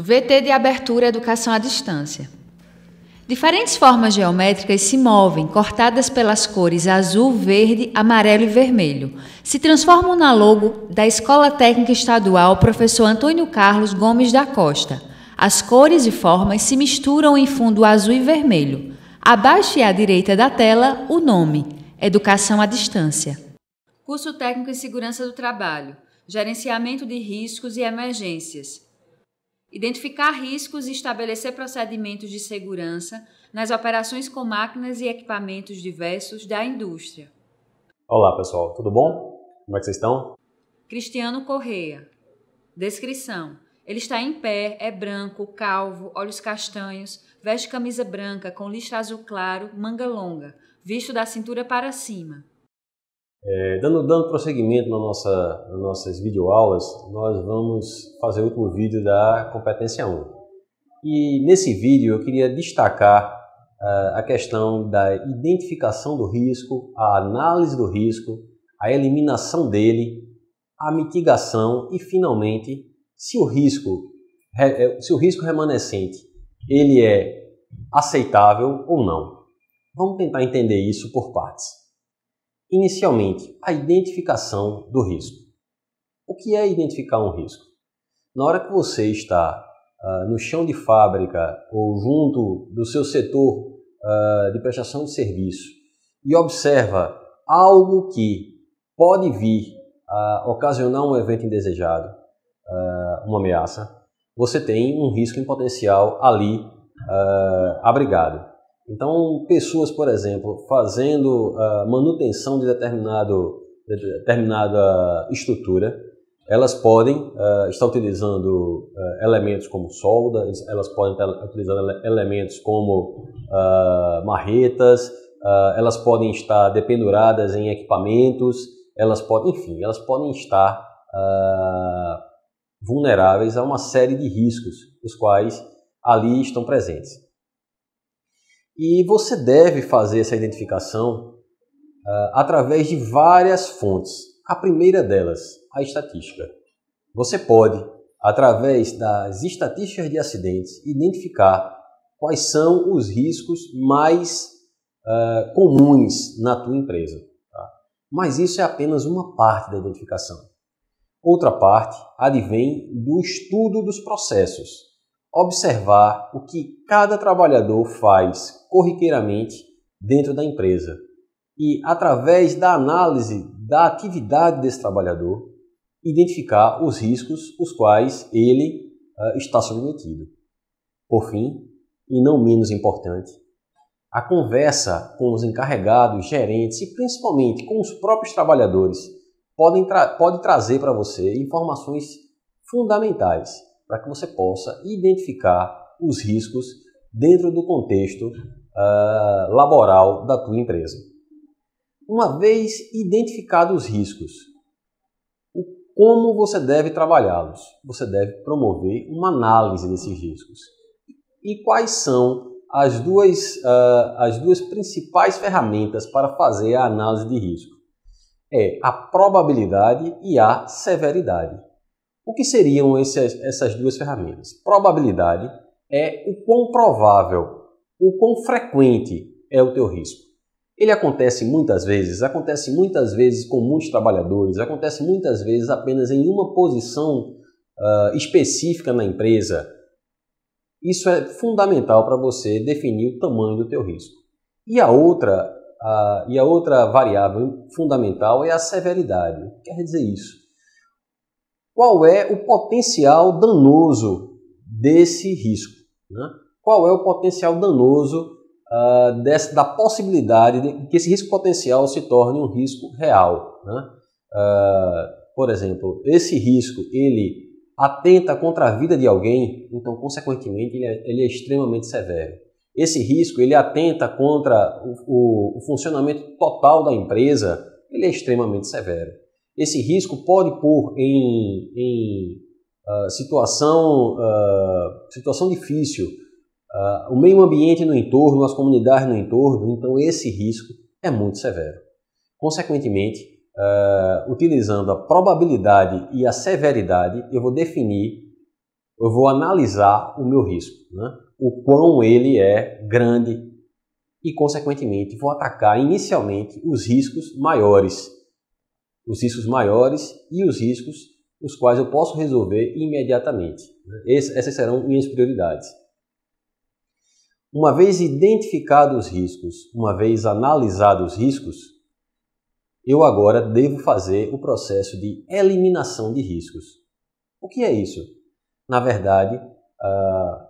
VT de abertura educação à distância. Diferentes formas geométricas se movem, cortadas pelas cores azul, verde, amarelo e vermelho. Se transformam na logo da Escola Técnica Estadual Professor Antônio Carlos Gomes da Costa. As cores e formas se misturam em fundo azul e vermelho. Abaixo e à direita da tela, o nome: Educação à Distância. Curso Técnico em Segurança do Trabalho, Gerenciamento de Riscos e Emergências identificar riscos e estabelecer procedimentos de segurança nas operações com máquinas e equipamentos diversos da indústria. Olá, pessoal, tudo bom? Como é que vocês estão? Cristiano Correia. Descrição: Ele está em pé, é branco, calvo, olhos castanhos, veste camisa branca com listra azul claro, manga longa, visto da cintura para cima. É, dando, dando prosseguimento na nossa, nas nossas videoaulas, nós vamos fazer o último vídeo da competência 1. E nesse vídeo eu queria destacar uh, a questão da identificação do risco, a análise do risco, a eliminação dele, a mitigação e finalmente se o risco eh, se o risco remanescente ele é aceitável ou não. Vamos tentar entender isso por partes. Inicialmente, a identificação do risco. O que é identificar um risco? Na hora que você está uh, no chão de fábrica ou junto do seu setor uh, de prestação de serviço e observa algo que pode vir a ocasionar um evento indesejado, uh, uma ameaça, você tem um risco em potencial ali abrigado. Então, pessoas, por exemplo, fazendo a ah, manutenção de, determinado, de determinada estrutura, elas podem uh, estar utilizando uh, elementos como solda, elas podem estar utilizando ele elementos como uh, marretas, elas podem estar dependuradas em equipamentos, elas podem, enfim, elas podem estar vulneráveis a uma série de riscos, os quais ali estão presentes. E você deve fazer essa identificação uh, através de várias fontes. A primeira delas, a estatística. Você pode, através das estatísticas de acidentes, identificar quais são os riscos mais uh, comuns na tua empresa. Tá? Mas isso é apenas uma parte da identificação. Outra parte advém do estudo dos processos, observar o que cada trabalhador faz corriqueiramente dentro da empresa e, através da análise da atividade desse trabalhador, identificar os riscos os quais ele uh, está submetido. Por fim, e não menos importante, a conversa com os encarregados, gerentes e principalmente com os próprios trabalhadores podem tra pode trazer para você informações fundamentais para que você possa identificar os riscos dentro do contexto uh, laboral da tua empresa. Uma vez identificados os riscos, como você deve trabalhá-los? Você deve promover uma análise desses riscos. E quais são as duas, uh, as duas principais ferramentas para fazer a análise de risco? É a probabilidade e a severidade. O que seriam essas, essas duas ferramentas? Probabilidade é o quão provável, o quão frequente é o teu risco. Ele acontece muitas vezes, acontece muitas vezes com muitos trabalhadores, acontece muitas vezes apenas em uma posição uh, específica na empresa. Isso é fundamental para você definir o tamanho do teu risco. E a outra, uh, e a outra variável fundamental é a severidade. Quer dizer isso? qual é o potencial danoso desse risco? Né? Qual é o potencial danoso uh, da possibilidade de que esse risco potencial se torne um risco real? Né? Uh, por exemplo, esse risco ele atenta contra a vida de alguém, então consequentemente ele é, ele é extremamente severo. Esse risco ele atenta contra o, o, o funcionamento total da empresa, ele é extremamente severo. Esse risco pode pôr em, em uh, situação, uh, situação difícil uh, o meio ambiente no entorno, as comunidades no entorno, então esse risco é muito severo. Consequentemente, utilizando a probabilidade e a severidade, eu vou definir, eu vou analisar o meu risco, né? o quão ele é grande e, consequentemente, vou atacar inicialmente os riscos maiores os riscos maiores e os riscos os quais eu posso resolver imediatamente. Né? Essas serão minhas prioridades. Uma vez identificados os riscos, uma vez analisados os riscos, eu agora devo fazer o processo de eliminação de riscos. O que é isso? Na verdade, uh,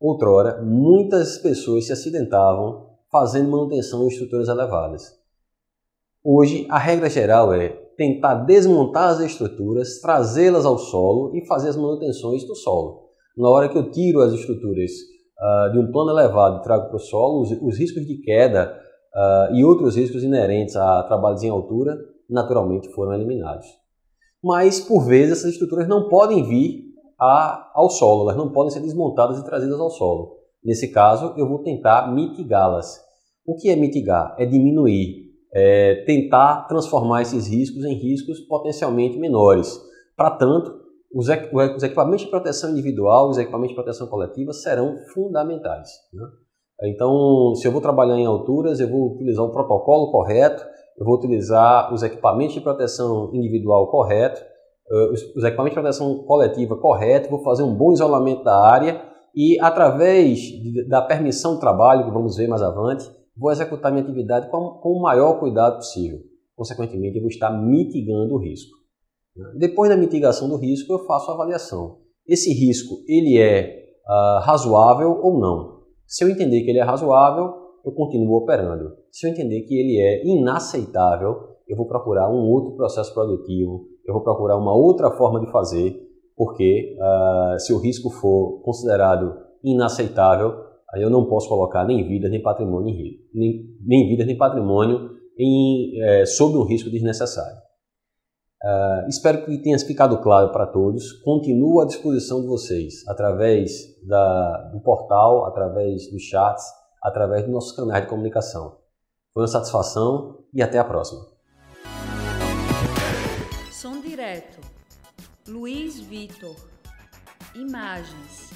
outrora, muitas pessoas se acidentavam fazendo manutenção em estruturas elevadas. Hoje, a regra geral é tentar desmontar as estruturas, trazê-las ao solo e fazer as manutenções do solo. Na hora que eu tiro as estruturas uh, de um plano elevado e trago para o solo, os, os, riscos de queda uh, e outros riscos inerentes a trabalhos em altura naturalmente foram eliminados. Mas, por vezes, essas estruturas não podem vir a, ao solo, elas não podem ser desmontadas e trazidas ao solo. Nesse caso, eu vou tentar mitigá-las. O que é mitigar? É diminuir, é, tentar transformar esses riscos em riscos potencialmente menores. Para tanto, os, os, equipamentos de proteção individual, os equipamentos de proteção coletiva serão fundamentais. Né? Então, se eu vou trabalhar em alturas, eu vou utilizar o protocolo correto, eu vou utilizar os equipamentos de proteção individual correto, eh, os, os equipamentos de proteção coletiva correto, vou fazer um bom isolamento da área e através da permissão de trabalho, que vamos ver mais avante, vou executar minha atividade com, com o maior cuidado possível. Consequentemente, eu vou estar mitigando o risco. Né? Depois da mitigação do risco, eu faço a avaliação. Esse risco, ele é uh, razoável ou não? Se eu entender que ele é razoável, eu continuo operando. Se eu entender que ele é inaceitável, eu vou procurar um outro processo produtivo, eu vou procurar uma outra forma de fazer, porque uh, se o risco for considerado inaceitável, Aí eu não posso colocar nem vida nem patrimônio em risco, nem, nem vida nem patrimônio em, é, sob um risco desnecessário. Uh, espero que tenha ficado claro para todos. Continuo à disposição de vocês através da, do portal, através dos chats, através dos nossos canais de comunicação. Foi uma satisfação e até a próxima. Som direto. Luiz Vitor. Imagens.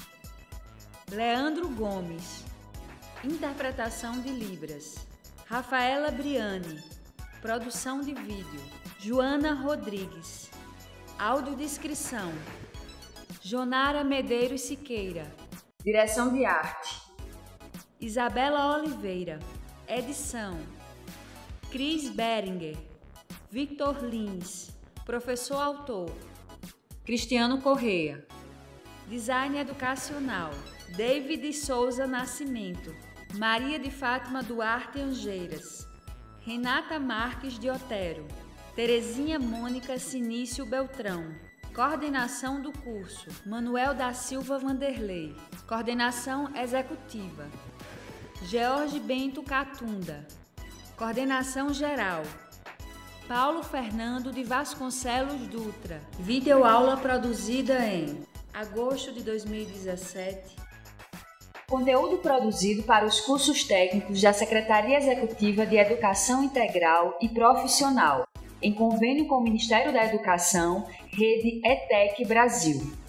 Leandro Gomes, interpretação de Libras. Rafaela Briani, produção de vídeo. Joana Rodrigues, audiodescrição. Jonara Medeiros Siqueira, direção de arte. Isabela Oliveira, edição. Cris Beringer, Victor Lins, professor autor. Cristiano Correia, design educacional. David Souza Nascimento, Maria de Fátima Duarte Angeiras, Renata Marques de Otero, Terezinha Mônica Sinício Beltrão. Coordenação do curso: Manuel da Silva Vanderlei. Coordenação executiva: George Bento Catunda. Coordenação geral: Paulo Fernando de Vasconcelos Dutra. Videoaula produzida em agosto de 2017 Conteúdo produzido para os cursos técnicos da Secretaria Executiva de Educação Integral e Profissional, em convênio com o Ministério da Educação, Rede ETEC Brasil.